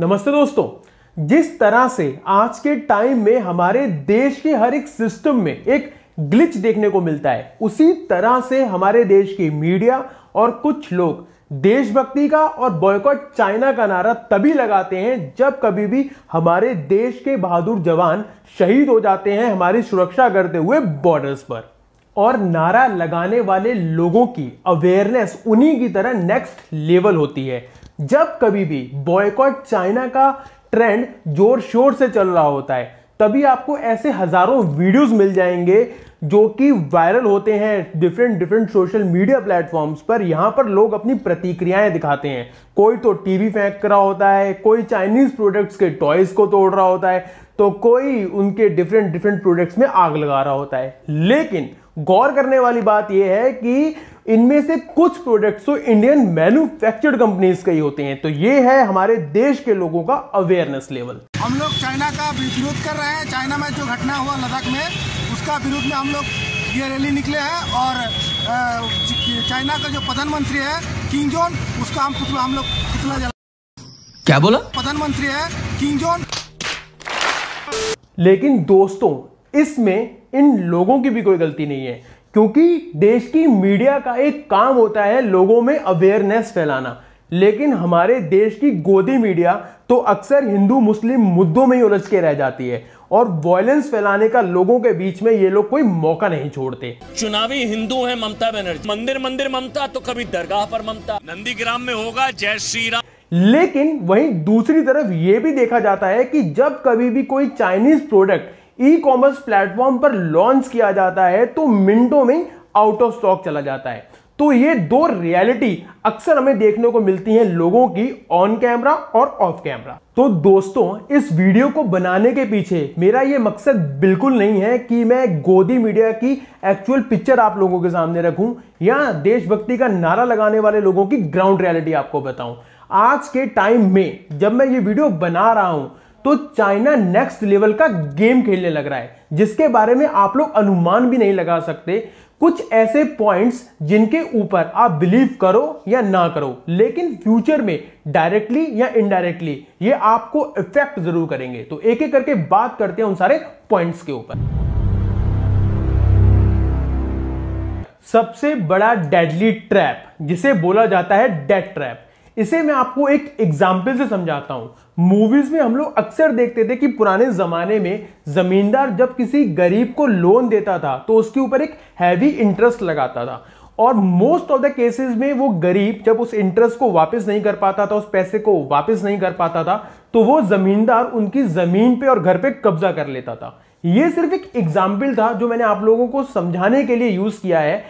नमस्ते दोस्तों जिस तरह से आज के टाइम में हमारे देश के हर एक सिस्टम में एक ग्लिच देखने को मिलता है उसी तरह से हमारे देश की मीडिया और कुछ लोग देशभक्ति का और बॉयकॉट चाइना का नारा तभी लगाते हैं जब कभी भी हमारे देश के बहादुर जवान शहीद हो जाते हैं हमारी सुरक्षा करते हुए बॉर्डर्स पर और नारा लगाने वाले लोगों की अवेयरनेस उन्हीं की तरह नेक्स्ट लेवल होती है जब कभी भी बॉयकॉट चाइना का ट्रेंड जोर शोर से चल रहा होता है तभी आपको ऐसे हजारों वीडियोस मिल जाएंगे जो कि वायरल होते हैं different different social media platforms पर यहाँ पर लोग अपनी प्रतिक्रियाएं दिखाते हैं कोई तो टीवी फेंक रहा होता है कोई चाइनीज प्रोडक्ट्स के टॉयज को तोड़ रहा होता है तो कोई उनके डिफरेंट डिफरेंट प्रोडक्ट्स में आग लगा रहा होता है लेकिन गौर करने वाली बात यह है कि इनमें से कुछ प्रोडक्ट्स तो इंडियन मैन्युफैक्चर्ड कंपनीज के ही होते हैं तो ये है हमारे देश के लोगों का अवेयरनेस लेवल हम लोग चाइना का विरोध कर रहे हैं चाइना में जो घटना हुआ लद्दाख में उसका विरोध में हम लोग ये रैली निकले हैं और चाइना का जो प्रधानमंत्री है किंग जोन उसका हम पुतला हम लोग पुतला जला क्या बोला प्रधानमंत्री है किंग जोन लेकिन दोस्तों इसमें इन लोगों की भी कोई गलती नहीं है क्योंकि देश की मीडिया का एक काम होता है लोगों में अवेयरनेस फैलाना लेकिन हमारे देश की गोदी मीडिया तो अक्सर हिंदू मुस्लिम मुद्दों में ही उलझ के रह जाती है और वॉयलेंस फैलाने का लोगों के बीच में ये लोग कोई मौका नहीं छोड़ते चुनावी हिंदू है ममता बनर्जी मंदिर मंदिर ममता तो कभी दरगाह पर ममता नंदीग्राम में होगा जय श्री राम लेकिन वहीं दूसरी तरफ ये भी देखा जाता है कि जब कभी भी कोई Chinese product e-commerce platform पर लॉन्च किया जाता है तो मिनटों में आउट ऑफ स्टॉक चला जाता है तो ये दो रियलिटी अक्सर हमें देखने को मिलती हैं लोगों की ऑन कैमरा और ऑफ कैमरा तो दोस्तों इस वीडियो को बनाने के पीछे मेरा ये मकसद बिल्कुल नहीं है कि मैं गोदी मीडिया की एक्चुअल पिक्चर आप लोगों के सामने रखूं या देशभक्ति का नारा लगाने वाले लोगों की ग्राउंड रियलिटी आपको बताऊं आज के टाइम में जब मैं ये वीडियो बना रहा हूं तो चाइना नेक्स्ट लेवल का गेम खेलने लग रहा है जिसके बारे में आप लोग अनुमान भी नहीं लगा सकते कुछ ऐसे पॉइंट्स जिनके ऊपर आप बिलीव करो या ना करो लेकिन फ्यूचर में डायरेक्टली या इनडायरेक्टली ये आपको इफेक्ट जरूर करेंगे तो एक एक करके बात करते हैं उन सारे पॉइंट्स के ऊपर सबसे बड़ा डेडली ट्रैप जिसे बोला जाता है डेड ट्रैप इसे मैं आपको एक एग्जाम्पल से समझाता हूं मूवीज में हम लोग अक्सर देखते थे कि पुराने जमाने में जमींदार जब किसी गरीब को लोन देता था तो उसके ऊपर एक हैवी इंटरेस्ट लगाता था और मोस्ट ऑफ द केसेस में वो गरीब जब उस इंटरेस्ट को वापस नहीं कर पाता था उस पैसे को वापस नहीं कर पाता था तो वो जमींदार उनकी जमीन पे और घर पे कब्जा कर लेता था ये सिर्फ एक एग्जाम्पल था जो मैंने आप लोगों को समझाने के लिए यूज किया है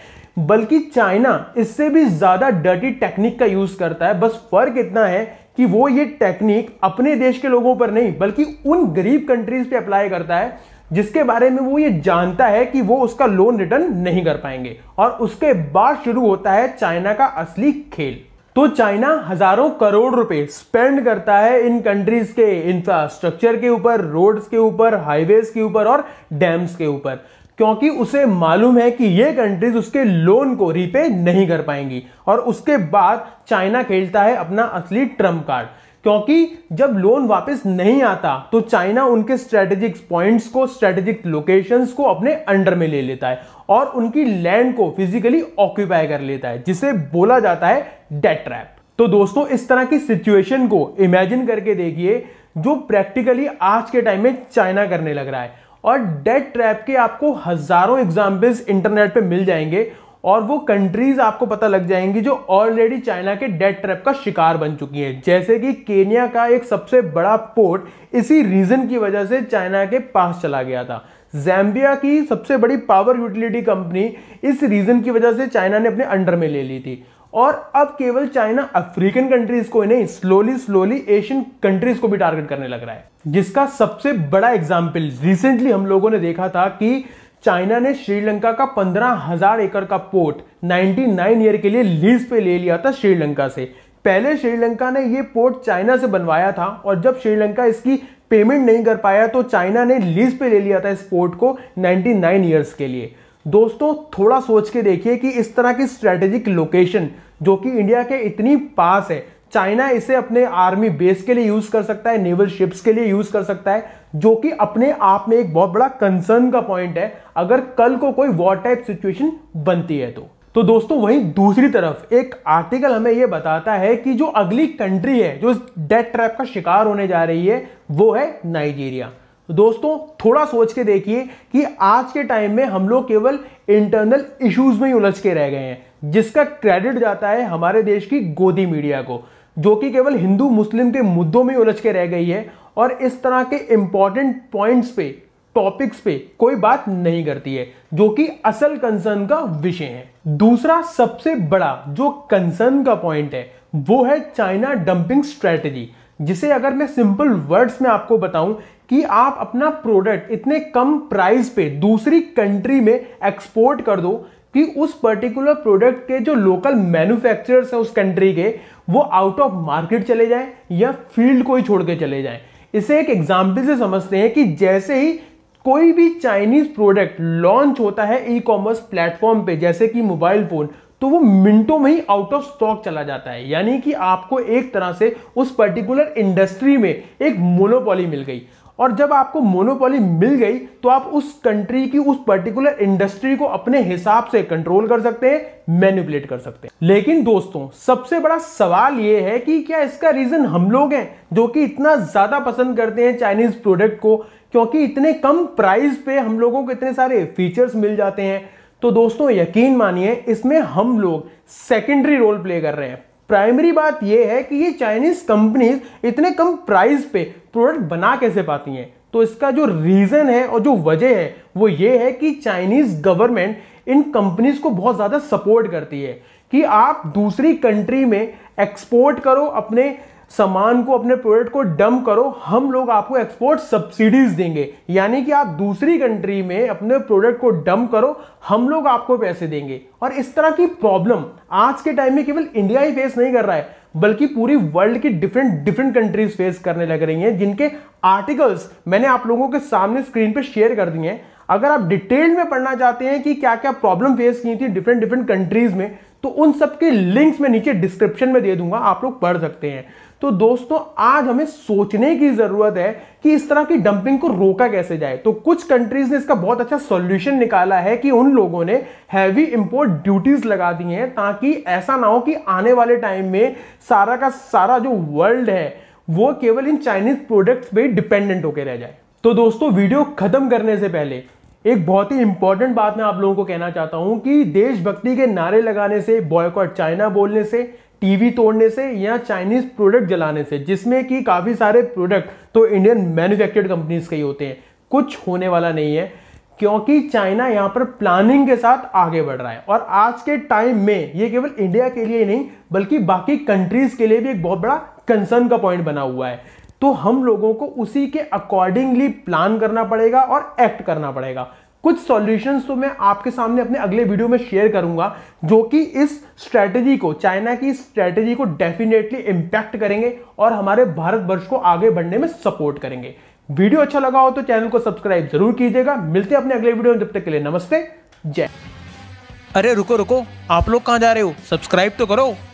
बल्कि चाइना इससे भी ज़्यादा डर्टी टेक्निक का यूज़ करता है बस फर्क इतना है कि वो ये टेक्निक अपने देश के लोगों पर नहीं बल्कि उन गरीब कंट्रीज पे अप्लाई करता है जिसके बारे में वो ये जानता है कि वो उसका लोन रिटर्न नहीं कर पाएंगे और उसके बाद शुरू होता है चाइना का असली खेल तो चाइना हजारों करोड़ रुपए स्पेंड करता है इन कंट्रीज के इंफ्रास्ट्रक्चर के ऊपर रोड्स के ऊपर हाईवेज के ऊपर और डैम्स के ऊपर क्योंकि उसे मालूम है कि ये कंट्रीज उसके लोन को रीपे नहीं कर पाएंगी और उसके बाद चाइना खेलता है अपना असली ट्रम्प कार्ड क्योंकि जब लोन वापस नहीं आता तो चाइना उनके स्ट्रेटेजिक पॉइंट्स को स्ट्रेटेजिक लोकेशंस को अपने अंडर में ले लेता है और उनकी लैंड को फिजिकली ऑक्यूपाई कर लेता है जिसे बोला जाता है डेट ट्रैप तो दोस्तों इस तरह की सिचुएशन को इमेजिन करके देखिए जो प्रैक्टिकली आज के टाइम में चाइना करने लग रहा है और डेट ट्रैप के आपको हज़ारों एग्जाम्पल्स इंटरनेट पे मिल जाएंगे और वो कंट्रीज आपको पता लग जाएंगी जो ऑलरेडी चाइना के डेट ट्रैप का शिकार बन चुकी हैं जैसे कि केनिया का एक सबसे बड़ा पोर्ट इसी रीज़न की वजह से चाइना के पास चला गया था जैम्बिया की सबसे बड़ी पावर यूटिलिटी कंपनी इस रीज़न की वजह से चाइना ने अपने अंडर में ले ली थी और अब केवल चाइना अफ्रीकन कंट्रीज को ही नहीं स्लोली स्लोली एशियन कंट्रीज को भी टारगेट करने लग रहा है जिसका सबसे बड़ा एग्जाम्पल रिसेंटली हम लोगों ने देखा था कि चाइना ने श्रीलंका का पंद्रह हजार एकड़ का पोर्ट 99 ईयर के लिए लीज पे ले लिया था श्रीलंका से पहले श्रीलंका ने यह पोर्ट चाइना से बनवाया था और जब श्रीलंका इसकी पेमेंट नहीं कर पाया तो चाइना ने लीज पे ले लिया था इस पोर्ट को 99 ईयर्स के लिए दोस्तों थोड़ा सोच के देखिए कि इस तरह की स्ट्रेटेजिक लोकेशन जो कि इंडिया के इतनी पास है चाइना इसे अपने आर्मी बेस के लिए यूज कर सकता है नेवल शिप्स के लिए यूज कर सकता है जो कि अपने आप में एक बहुत बड़ा कंसर्न का पॉइंट है अगर कल को कोई वॉर टाइप सिचुएशन बनती है तो तो दोस्तों वहीं दूसरी तरफ एक आर्टिकल हमें यह बताता है कि जो अगली कंट्री है जो डेथ ट्रैप का शिकार होने जा रही है वो है नाइजीरिया तो दोस्तों थोड़ा सोच के देखिए कि आज के टाइम में हम लोग केवल इंटरनल इश्यूज में ही उलझ के रह गए हैं जिसका क्रेडिट जाता है हमारे देश की गोदी मीडिया को जो कि केवल हिंदू मुस्लिम के मुद्दों में उलझ के रह गई है और इस तरह के इंपॉर्टेंट पॉइंट्स पे टॉपिक्स पे कोई बात नहीं करती है जो कि असल कंसर्न का विषय है दूसरा सबसे बड़ा जो कंसर्न का पॉइंट है वो है चाइना डंपिंग स्ट्रेटजी जिसे अगर मैं सिंपल वर्ड्स में आपको बताऊं कि आप अपना प्रोडक्ट इतने कम प्राइस पे दूसरी कंट्री में एक्सपोर्ट कर दो कि उस पर्टिकुलर प्रोडक्ट के जो लोकल मैन्युफैक्चरर्स हैं उस कंट्री के वो आउट ऑफ मार्केट चले जाएं या फील्ड को ही छोड़ के चले जाएं इसे एक एग्जाम्पल से समझते हैं कि जैसे ही कोई भी चाइनीज प्रोडक्ट लॉन्च होता है ई कॉमर्स प्लेटफॉर्म पे जैसे कि मोबाइल फोन तो वो मिनटों में ही आउट ऑफ स्टॉक चला जाता है यानी कि आपको एक तरह से उस पर्टिकुलर इंडस्ट्री में एक मोनोपॉली मिल गई और जब आपको मोनोपोली मिल गई तो आप उस कंट्री की उस पर्टिकुलर इंडस्ट्री को अपने हिसाब से कंट्रोल कर सकते हैं मैनिपुलेट कर सकते हैं लेकिन दोस्तों सबसे बड़ा सवाल यह है कि क्या इसका रीजन हम लोग हैं जो कि इतना ज्यादा पसंद करते हैं चाइनीज प्रोडक्ट को क्योंकि इतने कम प्राइस पे हम लोगों को इतने सारे फीचर्स मिल जाते हैं तो दोस्तों यकीन मानिए इसमें हम लोग सेकेंडरी रोल प्ले कर रहे हैं प्राइमरी बात यह है कि ये चाइनीज़ कंपनीज इतने कम प्राइस पे प्रोडक्ट बना कैसे पाती हैं तो इसका जो रीज़न है और जो वजह है वो ये है कि चाइनीज़ गवर्नमेंट इन कंपनीज को बहुत ज़्यादा सपोर्ट करती है कि आप दूसरी कंट्री में एक्सपोर्ट करो अपने सामान को अपने प्रोडक्ट को डम करो हम लोग आपको एक्सपोर्ट सब्सिडीज देंगे यानी कि आप दूसरी कंट्री में अपने प्रोडक्ट को डम करो हम लोग आपको पैसे देंगे और इस तरह की प्रॉब्लम आज के टाइम में केवल इंडिया ही फेस नहीं कर रहा है बल्कि पूरी वर्ल्ड की डिफरेंट डिफरेंट कंट्रीज फेस करने लग रही हैं जिनके आर्टिकल्स मैंने आप लोगों के सामने स्क्रीन पर शेयर कर दिए हैं अगर आप डिटेल में पढ़ना चाहते हैं कि क्या क्या प्रॉब्लम फेस की थी डिफरेंट डिफरेंट कंट्रीज में तो उन सबके लिंक्स मैं नीचे डिस्क्रिप्शन में दे दूंगा आप लोग पढ़ सकते हैं तो दोस्तों आज हमें सोचने की जरूरत है कि इस तरह की डंपिंग को रोका कैसे जाए तो कुछ कंट्रीज ने इसका बहुत अच्छा सॉल्यूशन निकाला है कि उन लोगों ने हैवी इंपोर्ट ड्यूटीज लगा दी हैं ताकि ऐसा ना हो कि आने वाले टाइम में सारा का सारा जो वर्ल्ड है वो केवल इन चाइनीज प्रोडक्ट्स पे डिपेंडेंट होकर रह जाए तो दोस्तों वीडियो खत्म करने से पहले एक बहुत ही इंपॉर्टेंट बात मैं आप लोगों को कहना चाहता हूं कि देशभक्ति के नारे लगाने से बॉयकॉट चाइना बोलने से टीवी तोड़ने से या चाइनीज प्रोडक्ट जलाने से जिसमें कि काफ़ी सारे प्रोडक्ट तो इंडियन मैन्युफैक्चर्ड कंपनीज के ही होते हैं कुछ होने वाला नहीं है क्योंकि चाइना यहां पर प्लानिंग के साथ आगे बढ़ रहा है और आज के टाइम में ये केवल इंडिया के लिए नहीं बल्कि बाकी कंट्रीज के लिए भी एक बहुत बड़ा कंसर्न का पॉइंट बना हुआ है तो हम लोगों को उसी के अकॉर्डिंगली प्लान करना पड़ेगा और एक्ट करना पड़ेगा कुछ सॉल्यूशंस तो मैं आपके सामने अपने अगले वीडियो में शेयर करूंगा जो कि इस स्ट्रैटेजी को चाइना की स्ट्रैटेजी को डेफिनेटली इम्पैक्ट करेंगे और हमारे भारतवर्ष को आगे बढ़ने में सपोर्ट करेंगे वीडियो अच्छा लगा हो तो चैनल को सब्सक्राइब जरूर कीजिएगा मिलते हैं अपने अगले वीडियो में जब तक के लिए नमस्ते जय अरे रुको रुको आप लोग कहाँ जा रहे हो सब्सक्राइब तो करो